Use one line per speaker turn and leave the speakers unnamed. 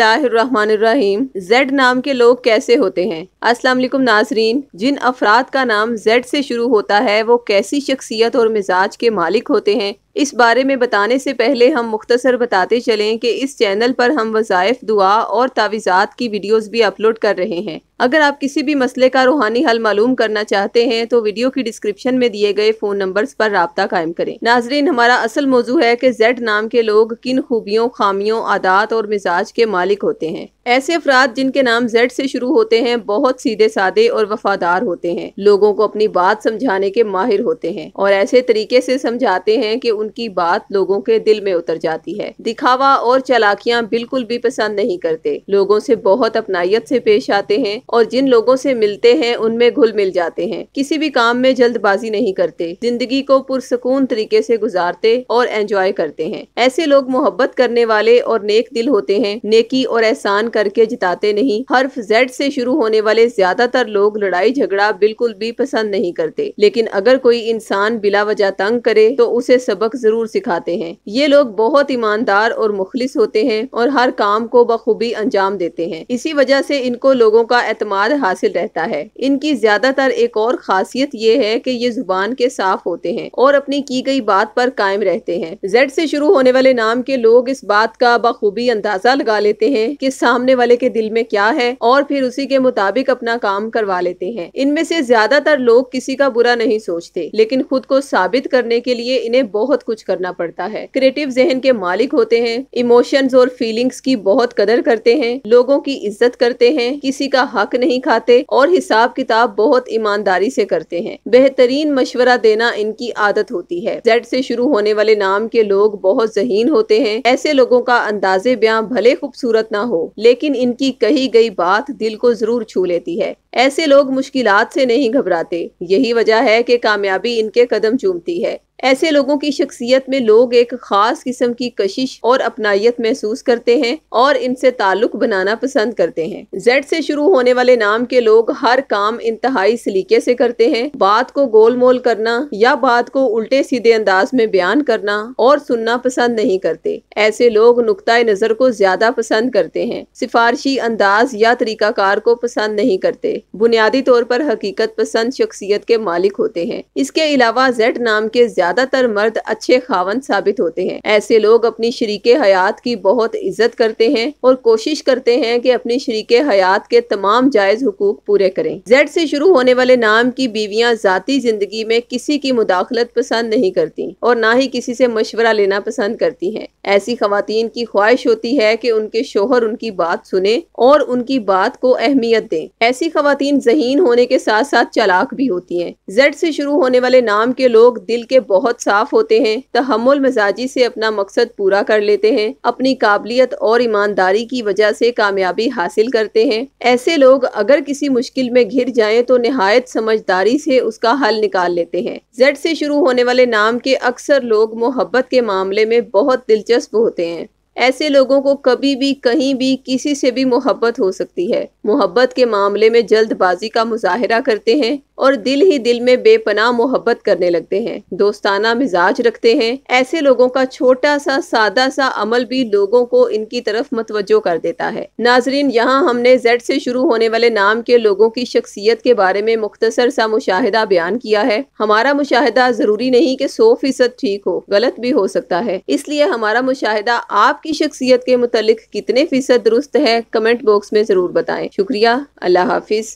रहीम Z नाम के लोग कैसे होते हैं अस्सलाम वालेकुम नाजरीन जिन अफराद का नाम जेड से शुरू होता है वो कैसी शख्सियत और मिजाज के मालिक होते हैं इस बारे में बताने से पहले हम मुख्तसर बताते चलें कि इस चैनल पर हम वज़ायफ़ दुआ और तावीज़ात की वीडियोस भी अपलोड कर रहे हैं अगर आप किसी भी मसले का रूहानी हल मालूम करना चाहते हैं तो वीडियो की डिस्क्रिप्शन में दिए गए फ़ोन नंबर्स पर रबता कायम करें नाजरीन हमारा असल मौजू है कि जेड नाम के लोग किन खूबियों खामियों आदात और मिजाज के मालिक होते हैं ऐसे अफराद जिनके नाम जेड से शुरू होते हैं बहुत सीधे सादे और वफादार होते हैं लोगों को अपनी बात समझाने के माहिर होते हैं और ऐसे तरीके से समझाते हैं कि उनकी बात लोगों के दिल में उतर जाती है दिखावा और चलाकियां बिल्कुल भी पसंद नहीं करते लोगों से बहुत अपनायत से पेश आते हैं और जिन लोगों से मिलते हैं उनमें घुल मिल जाते हैं किसी भी काम में जल्दबाजी नहीं करते जिंदगी को पुरसकून तरीके से गुजारते और एंजॉय करते हैं ऐसे लोग मोहब्बत करने वाले और नेक दिल होते हैं नेकी और एहसान करके जिताते नहीं हर्फ जेड से शुरू होने वाले ज्यादातर लोग लड़ाई झगड़ा बिल्कुल भी पसंद नहीं करते लेकिन अगर कोई इंसान बिला वजह तंग करे तो उसे सबक जरूर सिखाते हैं ये लोग बहुत ईमानदार और मुखलिस होते हैं और हर काम को बखूबी अंजाम देते हैं इसी वजह से इनको लोगों का एतमाद हासिल रहता है इनकी ज्यादातर एक और खासियत ये है कि ये जुबान के साफ होते हैं और अपनी की गई बात पर कायम रहते हैं जेड से शुरू होने वाले नाम के लोग इस बात का बखूबी अंदाजा लगा लेते हैं कि सामने सामने वाले के दिल में क्या है और फिर उसी के मुताबिक अपना काम करवा लेते हैं इनमें से ज्यादातर लोग किसी का बुरा नहीं सोचते लेकिन खुद को साबित करने के लिए इन्हें बहुत कुछ करना पड़ता है क्रिएटिव जहन के मालिक होते हैं इमोशन और फीलिंग्स की बहुत कदर करते हैं लोगों की इज्जत करते हैं किसी का हक नहीं खाते और हिसाब किताब बहुत ईमानदारी से करते हैं बेहतरीन मशवरा देना इनकी आदत होती है जेड से शुरू होने वाले नाम के लोग बहुत जहीन होते हैं ऐसे लोगों का अंदाजे बयां भले खूबसूरत ना हो लेकिन लेकिन इनकी कही गई बात दिल को जरूर छू लेती है ऐसे लोग मुश्किल से नहीं घबराते यही वजह है कि कामयाबी इनके कदम चूमती है ऐसे लोगों की शख्सियत में लोग एक खास किस्म की कशिश और अपनायत महसूस करते हैं और इनसे ताल्लुक बनाना पसंद करते हैं जेड से शुरू होने वाले नाम के लोग हर काम इंतहाई सलीके से करते हैं बात को गोल मोल करना या बात को उल्टे सीधे अंदाज में बयान करना और सुनना पसंद नहीं करते ऐसे लोग नुकता नजर को ज्यादा पसंद करते हैं सिफारशी अंदाज या तरीकाकार को पसंद नहीं करते बुनियादी तौर पर हकीकत पसंद शख्सियत के मालिक होते हैं इसके अलावा जेड नाम के ज्यादातर मर्द अच्छे खावन साबित होते हैं ऐसे लोग अपनी शरीक हयात की बहुत इज्जत करते हैं और कोशिश करते हैं कि अपनी शरीक हयात के तमाम जायज हकूक पूरे करें जेड से शुरू होने वाले नाम की बीवियाँ जाती जिंदगी में किसी की मुदाखलत पसंद नहीं करती और ना ही किसी से मशवरा लेना पसंद करती है ऐसी खातन की ख्वाहिश होती है की उनके शोहर उनकी बात सुने और उनकी बात को अहमियत दें ऐसी खातन खातन जहीन होने के साथ साथ चलाक भी होती हैं जेड से शुरू होने वाले नाम के लोग दिल के बहुत साफ होते हैं तहमुल मिजाजी से अपना मकसद पूरा कर लेते हैं अपनी काबिलियत और ईमानदारी की वजह से कामयाबी हासिल करते हैं ऐसे लोग अगर किसी मुश्किल में घिर जाए तो नहायत समझदारी से उसका हल निकाल लेते हैं जेड से शुरू होने वाले नाम के अक्सर लोग मोहब्बत के मामले में बहुत दिलचस्प होते हैं ऐसे लोगों को कभी भी कहीं भी किसी से भी मोहब्बत हो सकती है मोहब्बत के मामले में जल्दबाजी का मुजाहरा करते हैं और दिल ही दिल में बेपनाह मोहब्बत करने लगते हैं दोस्ताना मिजाज रखते हैं ऐसे लोगों का छोटा सा सादा सा अमल भी लोगों को इनकी तरफ मतवजो कर देता है नाजरीन यहाँ हमने जेड से शुरू होने वाले नाम के लोगों की शख्सियत के बारे में मुख्तसर सा मुशाहिदा बयान किया है हमारा मुशाहिदा जरूरी नहीं की सौ फीसद ठीक हो गलत भी हो सकता है इसलिए हमारा मुशाहिदा आपकी शख्सियत के मुतालिक कितने फीसद दुरुस्त है कमेंट बॉक्स में जरूर बताए शुक्रिया अल्लाह हाफिज